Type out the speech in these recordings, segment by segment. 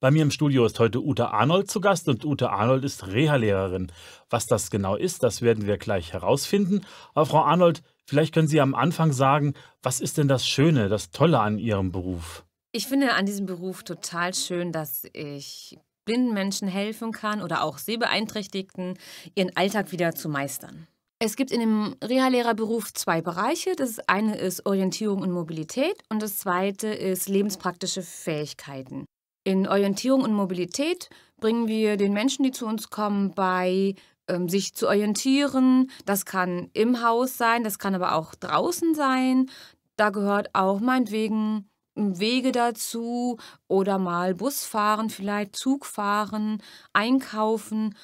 Bei mir im Studio ist heute Ute Arnold zu Gast und Ute Arnold ist Reha-Lehrerin. Was das genau ist, das werden wir gleich herausfinden. Aber Frau Arnold, vielleicht können Sie am Anfang sagen, was ist denn das Schöne, das Tolle an Ihrem Beruf? Ich finde an diesem Beruf total schön, dass ich blinden Menschen helfen kann oder auch Sehbeeinträchtigten, ihren Alltag wieder zu meistern. Es gibt in dem Reha-Lehrerberuf zwei Bereiche. Das eine ist Orientierung und Mobilität und das zweite ist lebenspraktische Fähigkeiten. In Orientierung und Mobilität bringen wir den Menschen, die zu uns kommen, bei, ähm, sich zu orientieren. Das kann im Haus sein, das kann aber auch draußen sein. Da gehört auch meinetwegen hm, Wege dazu oder mal Bus fahren, vielleicht Zug fahren, einkaufen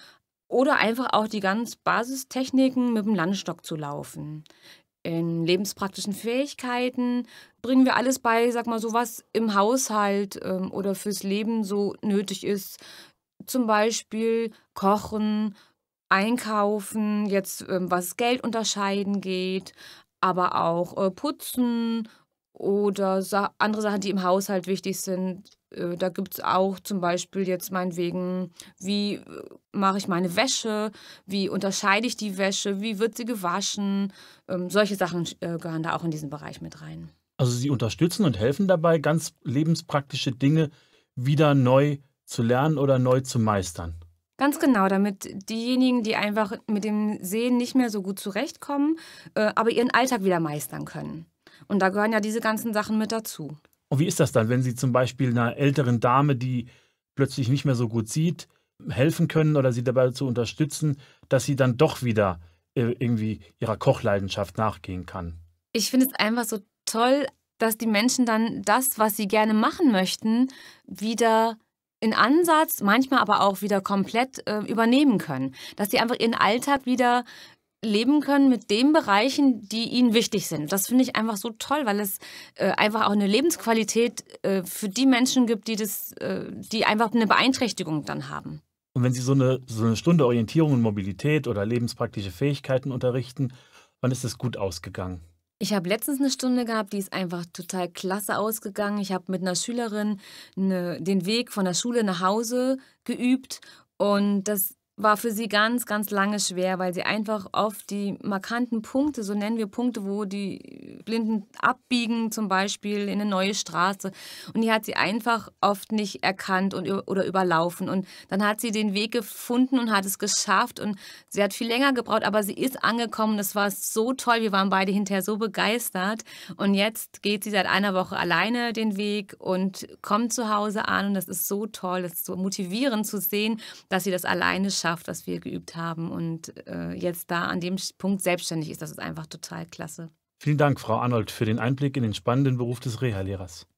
oder einfach auch die ganz Basistechniken mit dem Landstock zu laufen in lebenspraktischen Fähigkeiten bringen wir alles bei, sag mal, so was im Haushalt ähm, oder fürs Leben so nötig ist. Zum Beispiel Kochen, Einkaufen, jetzt ähm, was Geld unterscheiden geht, aber auch äh, Putzen oder Sa andere Sachen, die im Haushalt wichtig sind. Äh, da gibt es auch zum Beispiel jetzt meinetwegen, wie äh, mache ich meine Wäsche, wie unterscheide ich die Wäsche, wie wird sie gewaschen. Ähm, solche Sachen äh, gehören da auch in diesen Bereich mit rein. Also sie unterstützen und helfen dabei, ganz lebenspraktische Dinge wieder neu zu lernen oder neu zu meistern. Ganz genau, damit diejenigen, die einfach mit dem Sehen nicht mehr so gut zurechtkommen, äh, aber ihren Alltag wieder meistern können. Und da gehören ja diese ganzen Sachen mit dazu. Und wie ist das dann, wenn Sie zum Beispiel einer älteren Dame, die plötzlich nicht mehr so gut sieht, helfen können oder sie dabei zu unterstützen, dass sie dann doch wieder äh, irgendwie ihrer Kochleidenschaft nachgehen kann? Ich finde es einfach so toll, dass die Menschen dann das, was sie gerne machen möchten, wieder in Ansatz, manchmal aber auch wieder komplett äh, übernehmen können. Dass sie einfach ihren Alltag wieder leben können mit den Bereichen, die ihnen wichtig sind. Das finde ich einfach so toll, weil es äh, einfach auch eine Lebensqualität äh, für die Menschen gibt, die das, äh, die einfach eine Beeinträchtigung dann haben. Und wenn Sie so eine, so eine Stunde Orientierung und Mobilität oder lebenspraktische Fähigkeiten unterrichten, wann ist das gut ausgegangen? Ich habe letztens eine Stunde gehabt, die ist einfach total klasse ausgegangen. Ich habe mit einer Schülerin eine, den Weg von der Schule nach Hause geübt und das war für sie ganz, ganz lange schwer, weil sie einfach auf die markanten Punkte, so nennen wir Punkte, wo die Blinden abbiegen, zum Beispiel in eine neue Straße. Und die hat sie einfach oft nicht erkannt und, oder überlaufen. Und dann hat sie den Weg gefunden und hat es geschafft. Und sie hat viel länger gebraucht, aber sie ist angekommen. Das war so toll. Wir waren beide hinterher so begeistert. Und jetzt geht sie seit einer Woche alleine den Weg und kommt zu Hause an. Und das ist so toll. Das ist so motivierend zu sehen, dass sie das alleine schafft, was wir geübt haben. Und äh, jetzt da an dem Punkt selbstständig ist. Das ist einfach total klasse. Vielen Dank, Frau Arnold, für den Einblick in den spannenden Beruf des Reha-Lehrers.